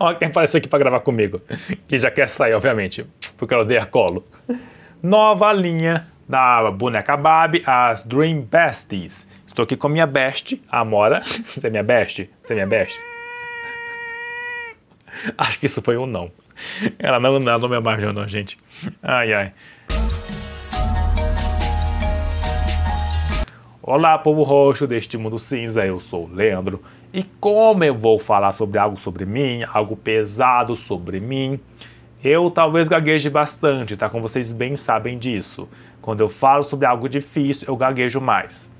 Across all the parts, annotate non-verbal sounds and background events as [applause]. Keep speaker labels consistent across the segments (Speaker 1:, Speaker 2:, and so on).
Speaker 1: Olha [laughs] quem apareceu aqui para gravar comigo, que já quer sair, obviamente, porque ela odeia colo. Nova linha da boneca Barbie, as Dream Besties. Estou aqui com minha best, a Amora. [laughs] Você é minha best? Você é minha best? [laughs] Acho que isso foi um não. Ela não, ela não me amargou não, gente. Ai, ai. Olá, povo roxo deste mundo cinza, eu sou o Leandro e como eu vou falar sobre algo sobre mim, algo pesado sobre mim, eu talvez gagueje bastante, tá? Como vocês bem sabem disso. Quando eu falo sobre algo difícil, eu gaguejo mais.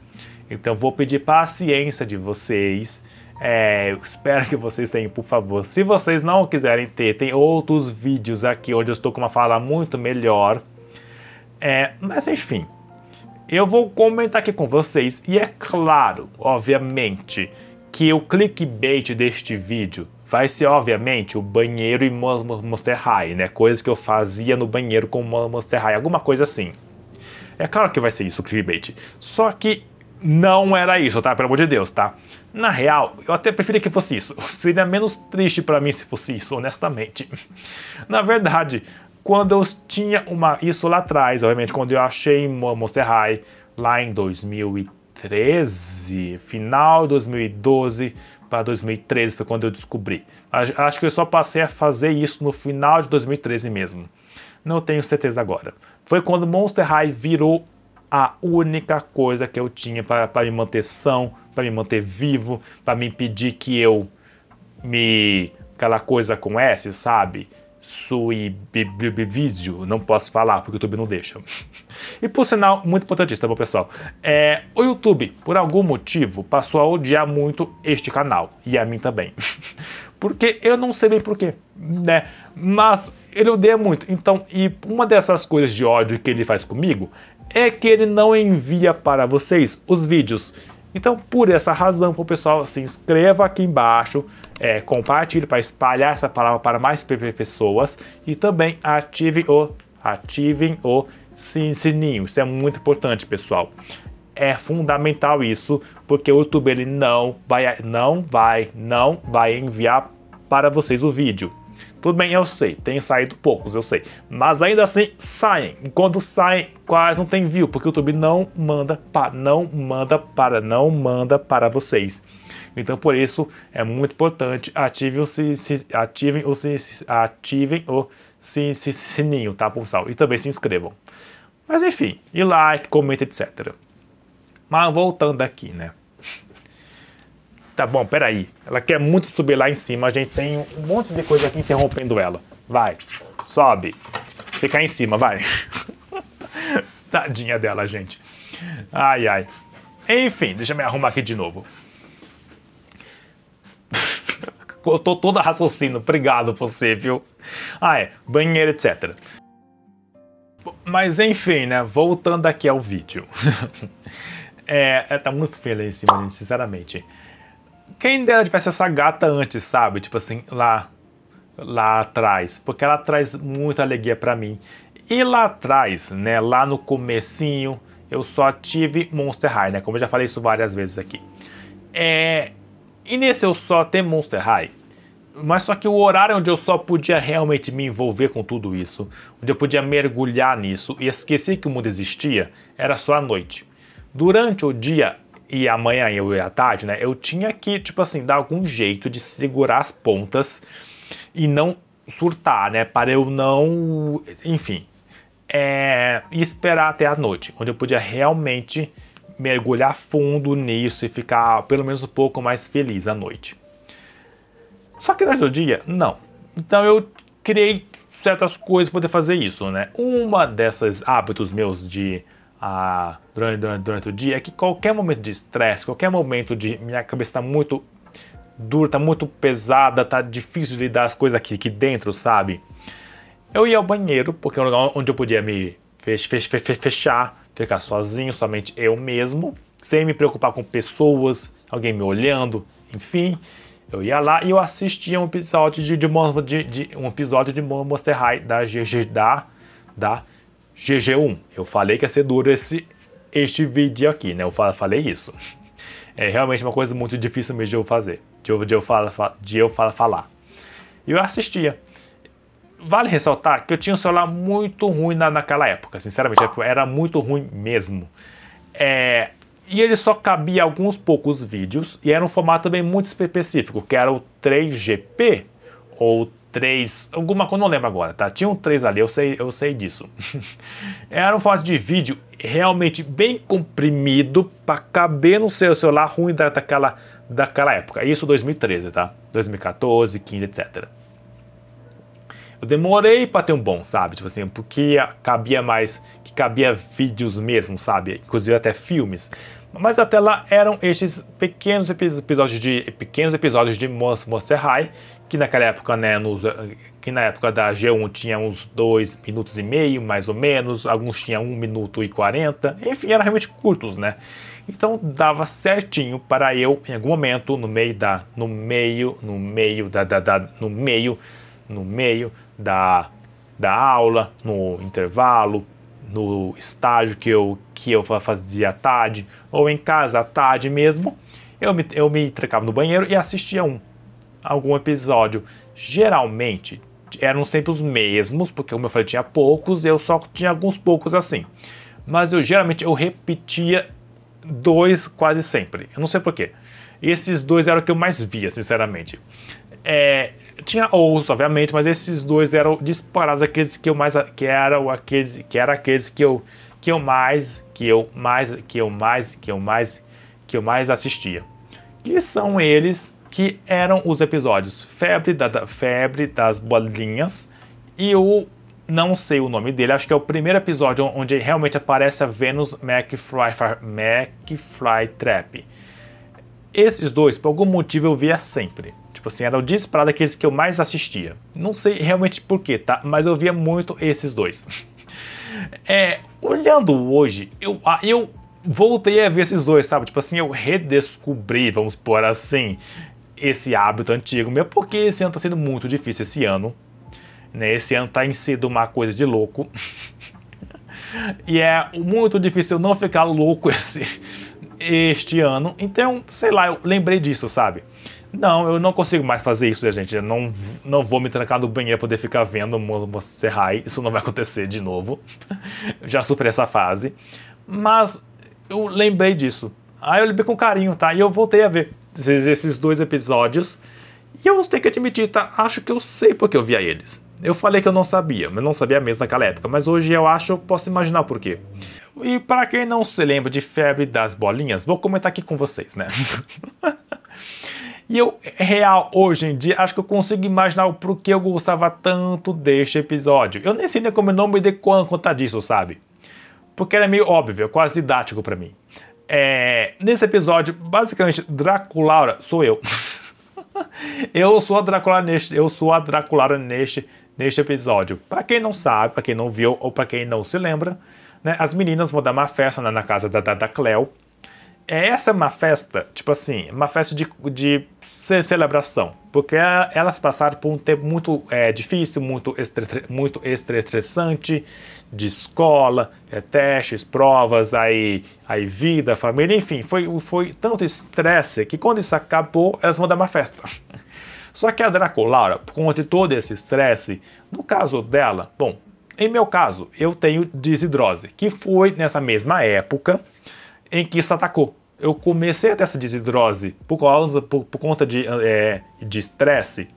Speaker 1: Então vou pedir paciência de vocês. É, espero que vocês tenham, por favor. Se vocês não quiserem ter, tem outros vídeos aqui onde eu estou com uma fala muito melhor. É, mas enfim, eu vou comentar aqui com vocês. E é claro, obviamente, que o clickbait deste vídeo vai ser, obviamente, o banheiro e Monster High, né? Coisas que eu fazia no banheiro com Monster High, alguma coisa assim. É claro que vai ser isso o clickbait. Só que não era isso, tá? Pelo amor de Deus, tá? Na real, eu até preferia que fosse isso. [laughs] Seria menos triste para mim se fosse isso, honestamente. [laughs] Na verdade, quando eu tinha uma isso lá atrás, obviamente, quando eu achei Monster High lá em 2013, 2013, final de 2012 para 2013 foi quando eu descobri. Acho que eu só passei a fazer isso no final de 2013 mesmo. Não tenho certeza agora. Foi quando Monster High virou a única coisa que eu tinha para me manter são, para me manter vivo, para me impedir que eu me. aquela coisa com S, sabe? sui vídeo, não posso falar porque o YouTube não deixa. E por sinal, muito importante isso, tá bom, pessoal? É, o YouTube, por algum motivo, passou a odiar muito este canal e a mim também. [laughs] Porque eu não sei bem porquê, né? Mas ele odeia muito. Então, e uma dessas coisas de ódio que ele faz comigo é que ele não envia para vocês os vídeos então, por essa razão, pro pessoal, se assim, inscreva aqui embaixo, é, compartilhe para espalhar essa palavra para mais pessoas e também ative o, ativem o sininho. Isso é muito importante, pessoal. É fundamental isso, porque o YouTube ele não vai, não vai, não vai enviar para vocês o vídeo. Tudo bem, eu sei, tem saído poucos, eu sei. Mas ainda assim saem. Enquanto saem, quase não tem view, porque o YouTube não manda para, não manda para, não manda para vocês. Então, por isso, é muito importante ativem o, se ativem o, se ativem o sininho, tá, pessoal? E também se inscrevam. Mas enfim, e like, comenta, etc. Mas voltando aqui, né? Tá bom, peraí. Ela quer muito subir lá em cima. A gente tem um monte de coisa aqui interrompendo ela. Vai, sobe. Fica em cima, vai. [laughs] Tadinha dela, gente. Ai, ai. Enfim, deixa eu me arrumar aqui de novo. eu tô toda raciocínio. Obrigado você, viu? Ah, é. Banheiro, etc. Mas enfim, né? Voltando aqui ao vídeo. [laughs] É, é, tá muito feio lá em cima, sinceramente. Quem dera tivesse essa gata antes, sabe? Tipo assim, lá lá atrás, porque ela traz muita alegria para mim. E lá atrás, né, lá no comecinho, eu só tive Monster High, né? Como eu já falei isso várias vezes aqui. É... E nesse eu só tive Monster High. Mas só que o horário onde eu só podia realmente me envolver com tudo isso, onde eu podia mergulhar nisso e esquecer que o mundo existia, era só à noite. Durante o dia e amanhã eu e à tarde, né? Eu tinha que, tipo assim, dar algum jeito de segurar as pontas e não surtar, né? Para eu não. Enfim. É, esperar até a noite, onde eu podia realmente mergulhar fundo nisso e ficar pelo menos um pouco mais feliz à noite. Só que no outro dia, não. Então eu criei certas coisas para poder fazer isso, né? Uma dessas hábitos meus de ah, durante, durante, durante o dia é que qualquer momento de estresse, qualquer momento de minha cabeça está muito dura, está muito pesada, está difícil de lidar as coisas aqui, aqui dentro, sabe? Eu ia ao banheiro, porque é um lugar onde eu podia me fechar, ficar sozinho, somente eu mesmo, sem me preocupar com pessoas, alguém me olhando, enfim. Eu ia lá e eu assistia um episódio de, de, de, de um episódio de Monster High da GG da, da GG1. Eu falei que ia ser duro esse este vídeo aqui, né? Eu falei isso. É realmente uma coisa muito difícil mesmo de eu fazer, de eu, de eu, fala, de eu fala, falar. E eu assistia. Vale ressaltar que eu tinha um celular muito ruim na, naquela época, sinceramente, é era muito ruim mesmo. É, e ele só cabia alguns poucos vídeos e era um formato também muito específico, que era o 3GP ou 3, alguma coisa, não lembro agora, tá? Tinha um 3 ali, eu sei, eu sei disso. [laughs] Era um formato de vídeo realmente bem comprimido para caber no seu celular ruim da, daquela, daquela época. Isso 2013, tá? 2014, 15, etc. Eu demorei para ter um bom, sabe? Tipo assim, porque cabia mais, que cabia vídeos mesmo, sabe? Inclusive até filmes. Mas até lá eram esses pequenos episódios de pequenos episódios de Monster High que naquela época, né, nos, eh, que na época da G1 tinha uns 2 minutos e meio, mais ou menos, alguns tinham 1 um minuto e 40, enfim, eram realmente curtos, né? Então dava certinho para eu, em algum momento, no meio da. No meio, no meio da. da, da no meio, no meio da, da aula, no intervalo, no estágio que eu, que eu fazia à tarde, ou em casa à tarde mesmo, eu me, eu me trancava no banheiro e assistia um algum episódio. Geralmente eram sempre os mesmos, porque como eu falei, tinha poucos, eu só tinha alguns poucos assim. Mas eu geralmente eu repetia dois quase sempre. Eu não sei porquê. Esses dois eram o que eu mais via, sinceramente. É, tinha outros, obviamente, mas esses dois eram disparados aqueles que eu mais que eram aqueles que era aqueles que eu que eu mais que eu mais que eu mais que eu mais que eu mais assistia. Que são eles que eram os episódios Febre, da, da, Febre das Bolinhas e o não sei o nome dele, acho que é o primeiro episódio onde realmente aparece a Venus McFly, McFly Trap. Esses dois, por algum motivo, eu via sempre. Tipo assim, era o disparado daqueles que eu mais assistia. Não sei realmente porquê, tá? Mas eu via muito esses dois. [laughs] é, olhando hoje, eu, eu voltei a ver esses dois, sabe? Tipo assim, eu redescobri, vamos por assim esse hábito antigo mesmo porque esse ano tá sendo muito difícil esse ano. Né? Esse ano tá em sido uma coisa de louco. [laughs] e é muito difícil não ficar louco [laughs] esse este ano. Então, sei lá, eu lembrei disso, sabe? Não, eu não consigo mais fazer isso, gente. Eu não, não vou me trancar no banheiro poder ficar vendo o mundo Isso não vai acontecer de novo. [laughs] Já superei essa fase. Mas eu lembrei disso. Aí eu lembrei com carinho, tá? E eu voltei a ver esses dois episódios. E eu tenho que admitir, tá? Acho que eu sei porque eu via eles. Eu falei que eu não sabia, mas não sabia mesmo naquela época, mas hoje eu acho, eu posso imaginar por quê. E para quem não se lembra de febre das bolinhas, vou comentar aqui com vocês, né? [laughs] e eu, real, hoje em dia, acho que eu consigo imaginar o porquê eu gostava tanto deste episódio. Eu nem sei nem como eu não me dei conta tá disso, sabe? Porque era meio óbvio, quase didático para mim. É, nesse episódio, basicamente, Draculaura sou eu. [laughs] eu sou a Draculaura neste, eu sou a Draculaura neste, neste episódio. Para quem não sabe, para quem não viu ou para quem não se lembra, né, as meninas vão dar uma festa na, na casa da, da, da Cleo. É, essa é uma festa, tipo assim, uma festa de, de celebração, porque elas passaram por um tempo muito é, difícil, muito, estre, muito estressante de escola, é, testes, provas, aí, aí vida, família, enfim, foi, foi tanto estresse que quando isso acabou, elas vão dar uma festa. [laughs] Só que a Dracolaura, por conta de todo esse estresse, no caso dela, bom, em meu caso, eu tenho desidrose, que foi nessa mesma época em que isso atacou. Eu comecei a ter essa desidrose por, causa, por, por conta de é, estresse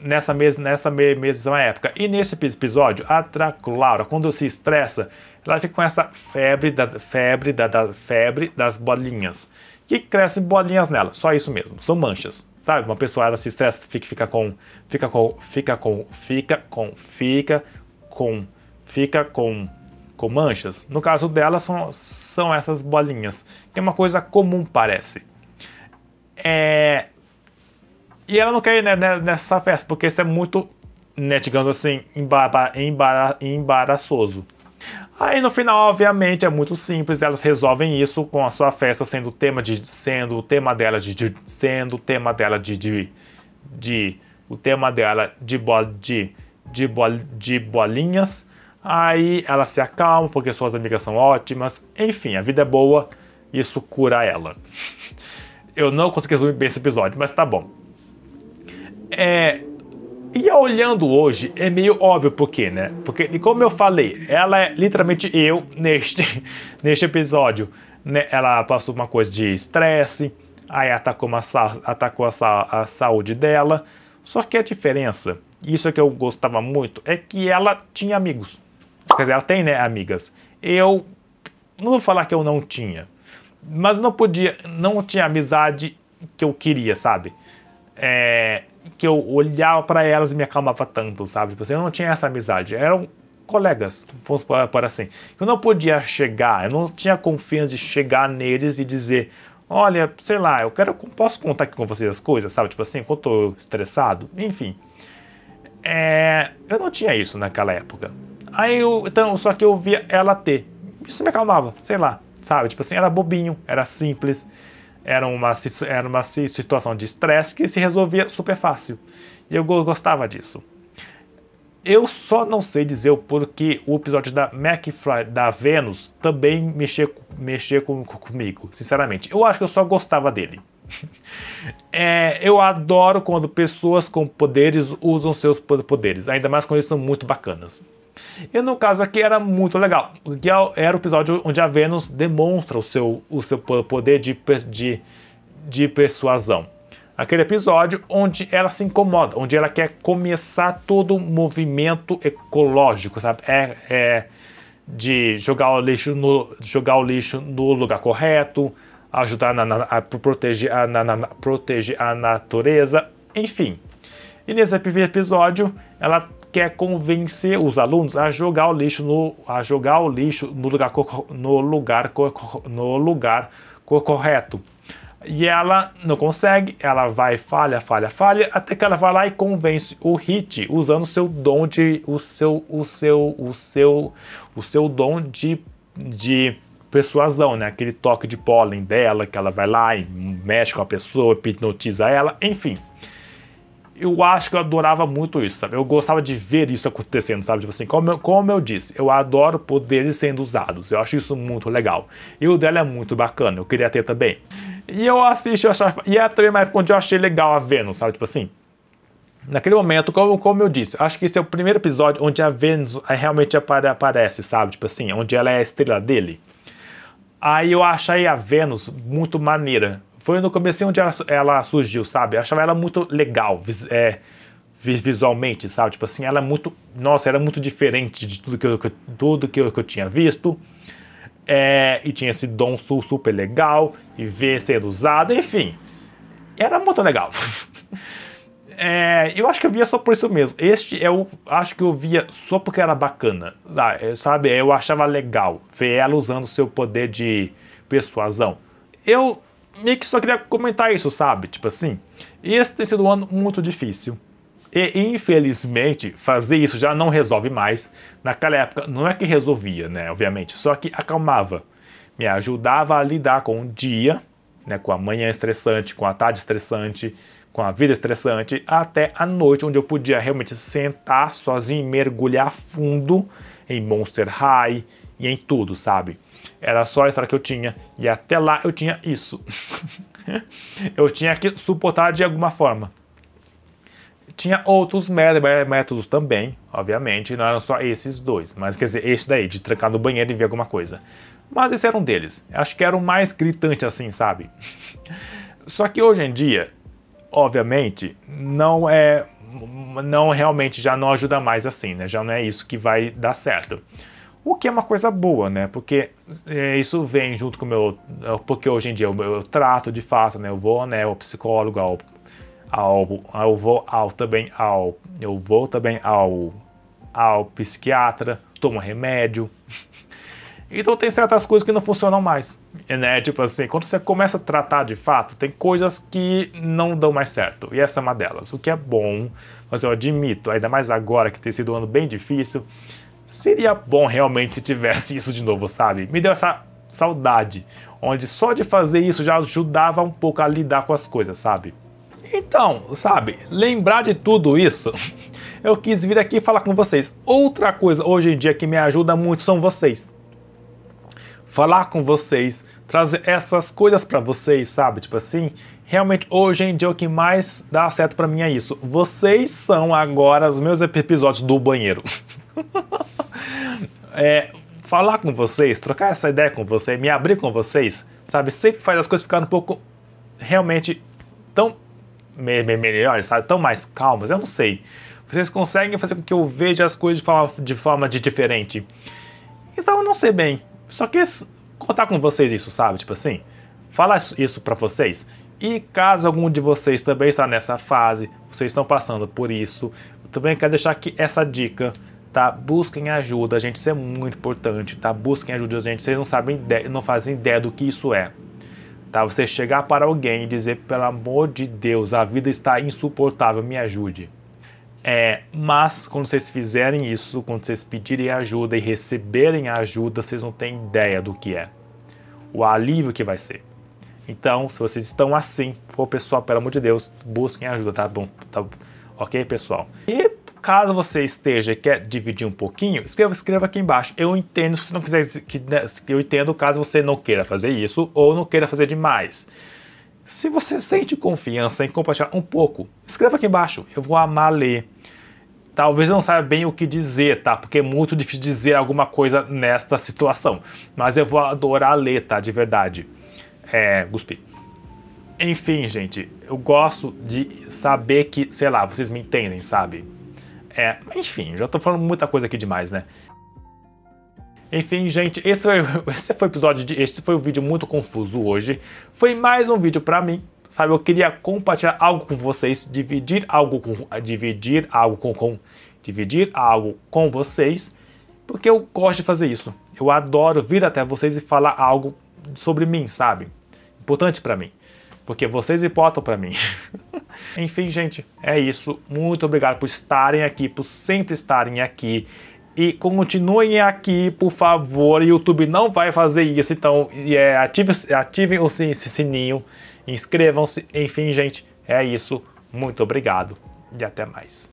Speaker 1: nessa mesma, nessa mesma época. E nesse episódio, a Draculaura, quando se estressa, ela fica com essa febre da febre da, da febre das bolinhas. Que crescem bolinhas nela, só isso mesmo, são manchas, sabe? Uma pessoa ela se estressa, fica, fica com fica com fica com fica com fica com fica com com manchas. No caso dela são são essas bolinhas, que é uma coisa comum parece. É, e ela não quer ir né, né, nessa festa, porque isso é muito, né, digamos assim, embara, embara, embaraçoso. Aí no final, obviamente, é muito simples, elas resolvem isso com a sua festa sendo o tema de sendo o tema dela de, de sendo o tema dela de, de, de o tema dela de bol, de de, bol, de bolinhas. Aí ela se acalma porque suas amigas são ótimas. Enfim, a vida é boa, isso cura ela. [laughs] Eu não consegui resumir bem esse episódio, mas tá bom. É, e olhando hoje, é meio óbvio por quê, né? Porque, como eu falei, ela é literalmente eu neste, [laughs] neste episódio. Né? Ela passou uma coisa de estresse, aí atacou, uma, atacou a, a saúde dela. Só que a diferença, isso é que eu gostava muito, é que ela tinha amigos. Quer dizer, ela tem, né, amigas. Eu não vou falar que eu não tinha, mas não podia, não tinha amizade que eu queria, sabe? É, que eu olhava para elas e me acalmava tanto, sabe? Tipo assim, eu não tinha essa amizade. Eram colegas, vamos por assim. Eu não podia chegar, eu não tinha confiança de chegar neles e dizer, olha, sei lá, eu quero, posso contar aqui com vocês as coisas, sabe? Tipo assim, quando eu tô estressado, enfim. É, eu não tinha isso naquela época. Aí eu, então, só que eu via ela ter. Isso me acalmava, sei lá, sabe? Tipo assim, era bobinho, era simples. Era uma, era uma situação de estresse que se resolvia super fácil. E eu gostava disso. Eu só não sei dizer o porquê o episódio da McFly, da Vênus, também mexer, mexer com, comigo, sinceramente. Eu acho que eu só gostava dele. [laughs] é, eu adoro quando pessoas com poderes usam seus poderes, ainda mais quando eles são muito bacanas. E no caso aqui era muito legal, que era o episódio onde a Vênus demonstra o seu, o seu poder de, de, de persuasão. Aquele episódio onde ela se incomoda, onde ela quer começar todo o movimento ecológico, sabe? É, é de jogar o lixo no, jogar o lixo no lugar correto, ajudar na, na, a proteger a, na, na, proteger a natureza, enfim. E nesse episódio, ela quer convencer os alunos a jogar o lixo no, a jogar o lixo no lugar, no lugar, no lugar correto. E ela não consegue, ela vai falha, falha, falha, até que ela vai lá e convence o Hit usando seu dom de o seu o seu o seu o seu dom de, de persuasão, né? Aquele toque de pólen dela que ela vai lá e mexe com a pessoa, hipnotiza ela, enfim eu acho que eu adorava muito isso, sabe? Eu gostava de ver isso acontecendo, sabe? Tipo assim, como eu, como eu disse, eu adoro poderes sendo usados. Eu acho isso muito legal. E o dela é muito bacana, eu queria ter também. E eu assisti, eu achava, e é também uma época onde eu achei legal a Vênus, sabe? Tipo assim, naquele momento, como, como eu disse, acho que esse é o primeiro episódio onde a Venus é, realmente aparece, sabe? Tipo assim, onde ela é a estrela dele. Aí eu achei a Venus muito maneira. Foi no começo onde ela, ela, surgiu, sabe? Eu achava ela muito legal, é, visualmente, sabe? Tipo assim, ela é muito. Nossa, era é muito diferente de tudo que eu, tudo que eu, que eu tinha visto. É, e tinha esse dom super legal, e ver ser usado, enfim. Era muito legal. [laughs] é, eu acho que eu via só por isso mesmo. Este eu é acho que eu via só porque era bacana, é, sabe? Eu achava legal ver ela usando seu poder de persuasão. Eu meio que só queria comentar isso, sabe? Tipo assim, esse tem sido um ano muito difícil. E infelizmente, fazer isso já não resolve mais. Naquela época, não é que resolvia, né? Obviamente, só que acalmava. Me ajudava a lidar com o dia, né? Com a manhã estressante, com a tarde estressante, com a vida estressante, até a noite, onde eu podia realmente sentar sozinho e mergulhar fundo em Monster High e em tudo, sabe? Era só a história que eu tinha. E até lá eu tinha isso. [laughs] eu tinha que suportar de alguma forma. Tinha outros métodos também, obviamente, não eram só esses dois, mas quer dizer, esse daí, de trancar no banheiro e ver alguma coisa. Mas esse era um deles. Acho que era o mais gritante assim, sabe? [laughs] Só que hoje em dia, obviamente, não é. Não realmente já não ajuda mais assim, né? Já não é isso que vai dar certo. O que é uma coisa boa, né? Porque é, isso vem junto com o meu. É, porque hoje em dia eu, eu trato de fato, né? Eu vou né, ao psicólogo, ao, ao, eu vou ao também ao. Eu vou também ao, ao psiquiatra, tomo remédio. [laughs] Então tem certas coisas que não funcionam mais, né? Tipo assim, quando você começa a tratar de fato, tem coisas que não dão mais certo. E essa é uma delas. O que é bom, mas eu admito, ainda mais agora que tem sido um ano bem difícil, seria bom realmente se tivesse isso de novo, sabe? Me deu essa saudade, onde só de fazer isso já ajudava um pouco a lidar com as coisas, sabe? Então, sabe, lembrar de tudo isso, [laughs] eu quis vir aqui falar com vocês. Outra coisa hoje em dia que me ajuda muito são vocês. Falar com vocês, trazer essas coisas para vocês, sabe? Tipo assim, realmente hoje em dia o que mais dá certo para mim é isso. Vocês são agora os meus episódios do banheiro. [laughs] [laughs] é, falar com vocês, trocar essa ideia com vocês, me abrir com vocês, sabe? Sempre faz as coisas ficarem um pouco realmente tão me, me, melhores, sabe? Tão mais calmas, eu não sei. Vocês conseguem fazer com que eu veja as coisas de forma, de forma de diferente. Então eu não sei bem. Só quis contar com vocês isso, sabe? Tipo assim, falar isso para vocês. E caso algum de vocês também está nessa fase, vocês estão passando por isso, também quero deixar aqui essa dica, tá? Busquem ajuda, gente, isso é muito importante, tá? Busquem ajuda, gente, vocês não sabem, ideia, não fazem ideia do que isso é. Tá? Você chegar para alguém e dizer, pelo amor de Deus, a vida está insuportável, me ajude. É, mas quando vocês fizerem isso, quando vocês pedirem ajuda e receberem a ajuda, vocês não têm ideia do que é. O alívio que vai ser. Então, se vocês estão assim, pô, pessoal, pelo amor de Deus, busquem ajuda, tá bom? Tá, ok, pessoal? E caso você esteja e quer dividir um pouquinho, escreva, escreva aqui embaixo. Eu entendo se você não quiser, que, né, eu entendo caso você não queira fazer isso ou não queira fazer demais. Se você sente confiança em compartilhar um pouco, escreva aqui embaixo. Eu vou amar ler. Talvez eu não saiba bem o que dizer, tá? Porque é muito difícil dizer alguma coisa nesta situação. Mas eu vou adorar ler, tá? De verdade. É, guspi. Enfim, gente, eu gosto de saber que, sei lá, vocês me entendem, sabe? é. Enfim, já tô falando muita coisa aqui demais, né? Enfim, gente, esse foi, [laughs] esse foi o episódio de. Este foi um vídeo muito confuso hoje. Foi mais um vídeo pra mim, sabe? Eu queria compartilhar algo com vocês, dividir algo com. Dividir algo com. com dividir algo com vocês, porque eu gosto de fazer isso. Eu adoro vir até vocês e falar algo sobre mim, sabe? Importante para mim, porque vocês importam para mim. [laughs] Enfim, gente, é isso. Muito obrigado por estarem aqui, por sempre estarem aqui. E continuem aqui, por favor. YouTube não vai fazer isso, então é, ative, ativem esse sininho, inscrevam-se. Enfim, gente, é isso. Muito obrigado e até mais.